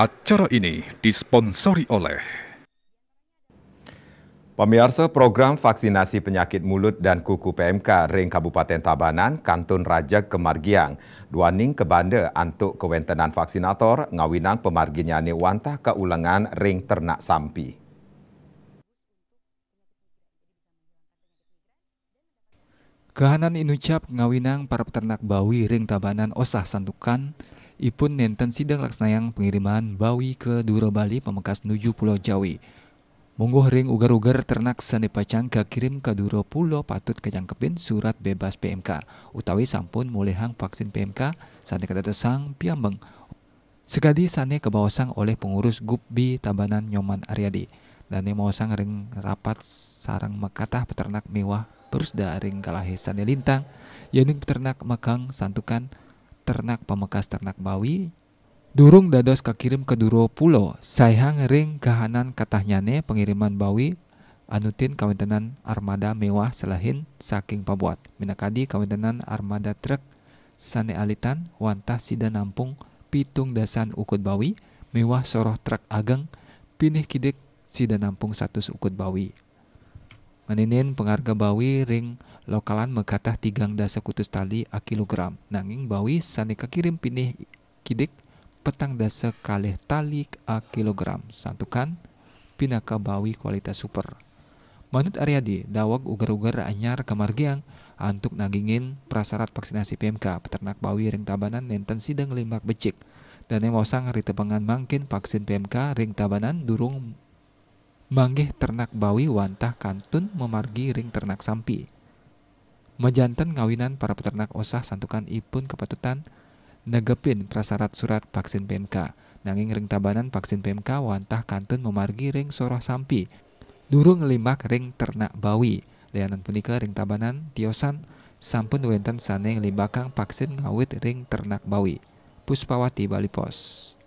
Acara ini disponsori oleh Pemirsa program vaksinasi penyakit mulut dan kuku PMK Ring Kabupaten Tabanan, Kantun Raja Kemargiang, Duaning Kebanda antuk kewentenan vaksinator ngawinang Pemarginyani wantah keulangan Ring Ternak Sampi. Kehanan inucap ngawinang para peternak bawi Ring Tabanan Osah Santukan, Ipun nenten sidang laksanayang pengiriman bawi ke Duro Bali pemekas nuju Pulau Jawi. Monggo ring ugar-ugar ternak seni pacang kirim ke Duro Pulau patut kejangkepin surat bebas PMK. Utawi sampun mulai hang vaksin PMK sani kata tersang piambeng. Sekadi sani kebawasang oleh pengurus Gubbi Tabanan Nyoman Aryadi. Dan yang mau sang ring rapat sarang mekatah peternak mewah Perusda ring kalahe sani lintang, yang peternak makang santukan ternak pemekas ternak Bawi Durung dados kakirim ke Duro Pulo, sayang ring kahanan katahnyane pengiriman Bawi anutin kawintenan armada mewah selahin saking pabuat. Minakadi kawintenan armada truk sane alitan wantas sida nampung pitung dasan ukut Bawi, mewah soroh truk ageng pinih kidik sida nampung satu ukut Bawi maninin pengharga bawi ring lokalan mekatah tigang dasa kutus tali a kilogram nanging bawi saneka kirim pinih kidik petang dasa kalih tali a kilogram santukan pinaka bawi kualitas super Manut Aryadi, Dawag ugar-ugar anyar kamargiang, antuk nagingin prasarat vaksinasi PMK, peternak bawi ring tabanan nenten sidang limak becik. Dan yang wasang hari mangkin vaksin PMK ring tabanan durung manggih ternak bawi wantah kantun memargi ring ternak sampi. Mejanten ngawinan para peternak osah santukan ipun kepatutan negepin prasarat surat vaksin PMK. Nanging ring tabanan vaksin PMK wantah kantun memargi ring sorah sampi. Durung limak ring ternak bawi. Lianan punika ring tabanan tiosan sampun wenten sane limbakang vaksin ngawit ring ternak bawi. Puspawati Bali Pos.